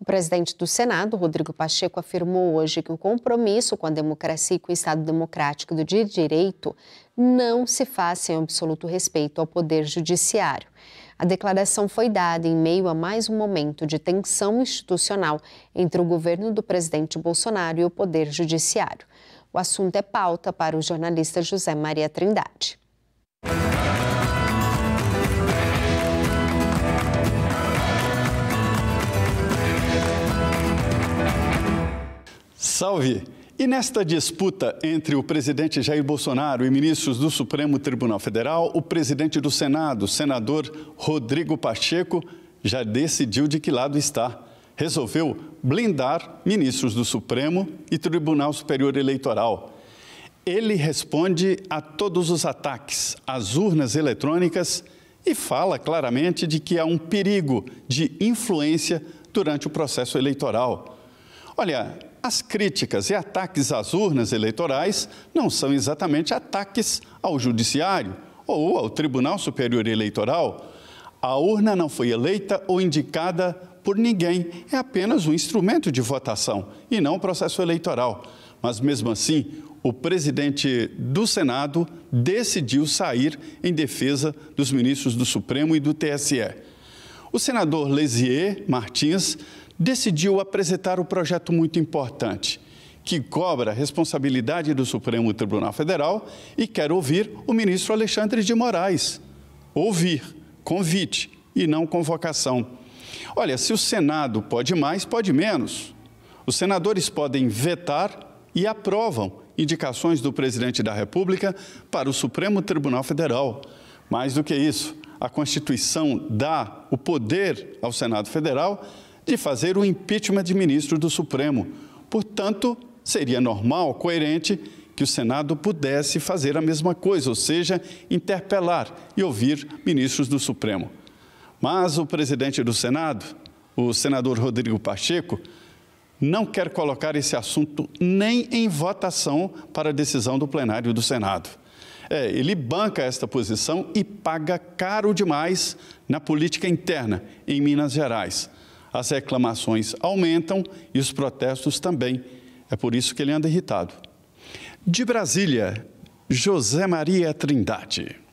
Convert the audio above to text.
O presidente do Senado, Rodrigo Pacheco, afirmou hoje que o compromisso com a democracia e com o Estado democrático de direito não se faz sem absoluto respeito ao poder judiciário. A declaração foi dada em meio a mais um momento de tensão institucional entre o governo do presidente Bolsonaro e o poder judiciário. O assunto é pauta para o jornalista José Maria Trindade. Salve! E nesta disputa entre o presidente Jair Bolsonaro e ministros do Supremo Tribunal Federal, o presidente do Senado, senador Rodrigo Pacheco, já decidiu de que lado está. Resolveu blindar ministros do Supremo e Tribunal Superior Eleitoral. Ele responde a todos os ataques às urnas eletrônicas e fala claramente de que há um perigo de influência durante o processo eleitoral. Olha, as críticas e ataques às urnas eleitorais não são exatamente ataques ao Judiciário ou ao Tribunal Superior Eleitoral. A urna não foi eleita ou indicada por ninguém, é apenas um instrumento de votação e não um processo eleitoral. Mas mesmo assim, o presidente do Senado decidiu sair em defesa dos ministros do Supremo e do TSE. O senador Lesier Martins decidiu apresentar um projeto muito importante, que cobra a responsabilidade do Supremo Tribunal Federal e quer ouvir o ministro Alexandre de Moraes. Ouvir, convite e não convocação. Olha, se o Senado pode mais, pode menos. Os senadores podem vetar e aprovam indicações do presidente da República para o Supremo Tribunal Federal. Mais do que isso, a Constituição dá o poder ao Senado Federal de fazer o impeachment de ministro do Supremo. Portanto, seria normal, coerente, que o Senado pudesse fazer a mesma coisa, ou seja, interpelar e ouvir ministros do Supremo. Mas o presidente do Senado, o senador Rodrigo Pacheco, não quer colocar esse assunto nem em votação para a decisão do plenário do Senado. É, ele banca esta posição e paga caro demais na política interna em Minas Gerais as reclamações aumentam e os protestos também. É por isso que ele anda irritado. De Brasília, José Maria Trindade.